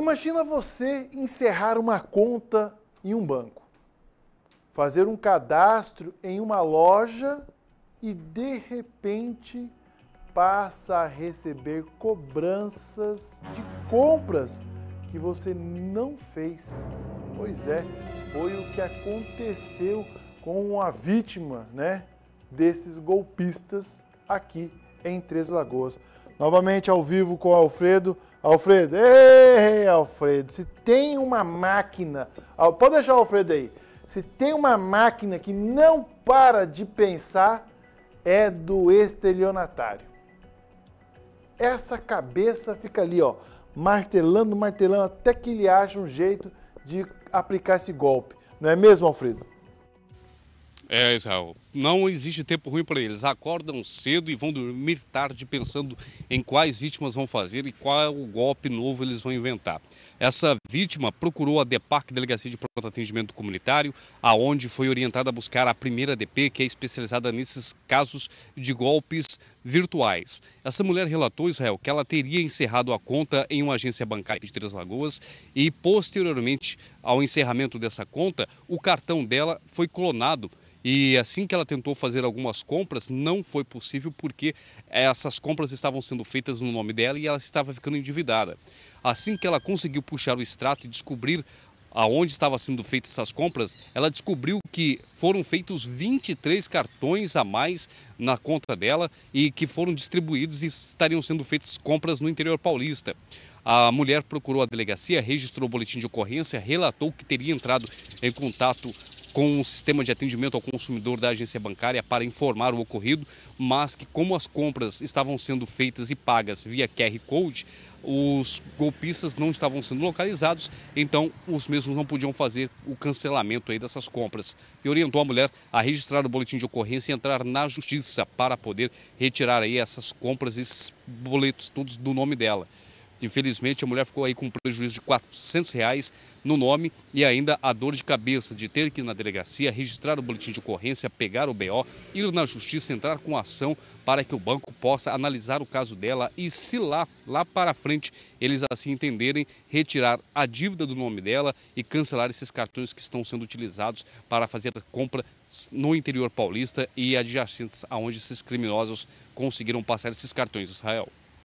Imagina você encerrar uma conta em um banco, fazer um cadastro em uma loja e de repente passa a receber cobranças de compras que você não fez. Pois é, foi o que aconteceu com a vítima, né, desses golpistas aqui em Três Lagoas. Novamente ao vivo com o Alfredo. Alfredo, ei, Alfredo, se tem uma máquina, pode deixar o Alfredo aí. Se tem uma máquina que não para de pensar, é do estelionatário. Essa cabeça fica ali, ó, martelando, martelando, até que ele acha um jeito de aplicar esse golpe. Não é mesmo, Alfredo? É, Israel. Não existe tempo ruim para eles. Acordam cedo e vão dormir tarde pensando em quais vítimas vão fazer e qual golpe novo eles vão inventar. Essa vítima procurou a DEPAC, Delegacia de Pronto Atendimento Comunitário, aonde foi orientada a buscar a primeira DP, que é especializada nesses casos de golpes virtuais. Essa mulher relatou, Israel, que ela teria encerrado a conta em uma agência bancária de Três Lagoas e, posteriormente ao encerramento dessa conta, o cartão dela foi clonado e assim que ela tentou fazer algumas compras, não foi possível porque essas compras estavam sendo feitas no nome dela e ela estava ficando endividada. Assim que ela conseguiu puxar o extrato e descobrir aonde estava sendo feitas essas compras, ela descobriu que foram feitos 23 cartões a mais na conta dela e que foram distribuídos e estariam sendo feitas compras no interior paulista. A mulher procurou a delegacia, registrou o boletim de ocorrência, relatou que teria entrado em contato com o sistema de atendimento ao consumidor da agência bancária para informar o ocorrido, mas que como as compras estavam sendo feitas e pagas via QR Code, os golpistas não estavam sendo localizados, então os mesmos não podiam fazer o cancelamento aí dessas compras. E orientou a mulher a registrar o boletim de ocorrência e entrar na justiça para poder retirar aí essas compras, esses boletos todos do nome dela. Infelizmente, a mulher ficou aí com um prejuízo de 400 reais no nome e ainda a dor de cabeça de ter que ir na delegacia, registrar o boletim de ocorrência, pegar o BO, ir na justiça, entrar com ação para que o banco possa analisar o caso dela e, se lá, lá para frente, eles assim entenderem, retirar a dívida do nome dela e cancelar esses cartões que estão sendo utilizados para fazer a compra no interior paulista e adjacentes aonde esses criminosos conseguiram passar esses cartões, Israel.